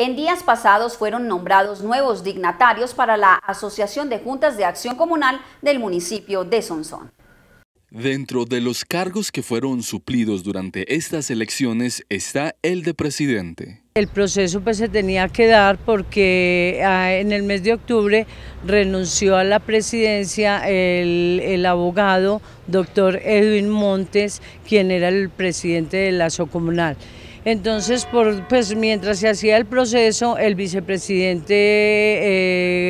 En días pasados fueron nombrados nuevos dignatarios para la Asociación de Juntas de Acción Comunal del municipio de Sonsón. Dentro de los cargos que fueron suplidos durante estas elecciones está el de presidente. El proceso pues se tenía que dar porque ah, en el mes de octubre renunció a la presidencia el, abogado doctor Edwin Montes, quien era el presidente de la SOComunal. Entonces, pues mientras se hacía el proceso, el vicepresidente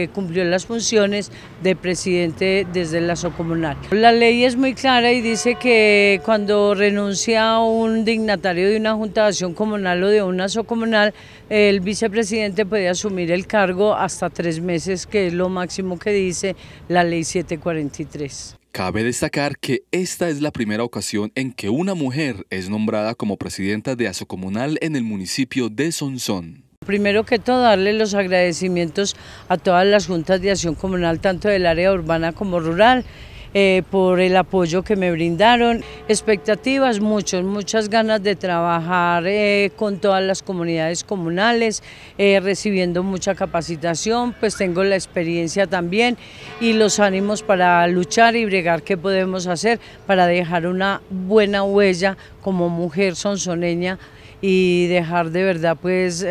eh, cumplió las funciones de presidente desde la SOComunal. La ley es muy clara y dice que cuando renuncia un dignatario de una junta de acción comunal o de una SOComunal, el vicepresidente puede asumir el cargo hasta tres meses, que es lo máximo que dice la ley 743. Cabe destacar que esta es la primera ocasión en que una mujer es nombrada como presidenta de Comunal en el municipio de Sonsón. Primero que todo, darle los agradecimientos a todas las juntas de acción comunal, tanto del área urbana como rural, eh, por el apoyo que me brindaron. Expectativas muchos muchas ganas de trabajar eh, con todas las comunidades comunales, eh, recibiendo mucha capacitación, pues tengo la experiencia también y los ánimos para luchar y bregar qué podemos hacer para dejar una buena huella como mujer sonsoneña y dejar de verdad pues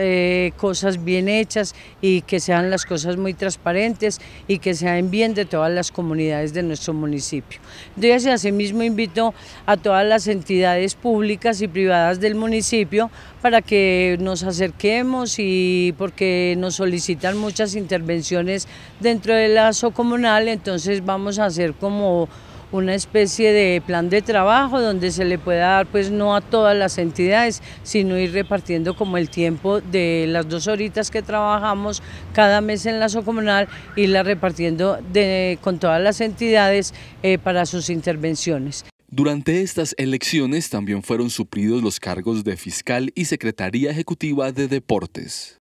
cosas bien hechas y que sean las cosas muy transparentes y que sean bien de todas las comunidades de nuestro municipio municipio. Entonces, asimismo, invito a todas las entidades públicas y privadas del municipio para que nos acerquemos y porque nos solicitan muchas intervenciones dentro del lazo comunal, entonces vamos a hacer como una especie de plan de trabajo donde se le pueda dar pues no a todas las entidades, sino ir repartiendo como el tiempo de las dos horitas que trabajamos cada mes en la y la repartiendo con todas las entidades eh, para sus intervenciones. Durante estas elecciones también fueron suplidos los cargos de fiscal y secretaría ejecutiva de deportes.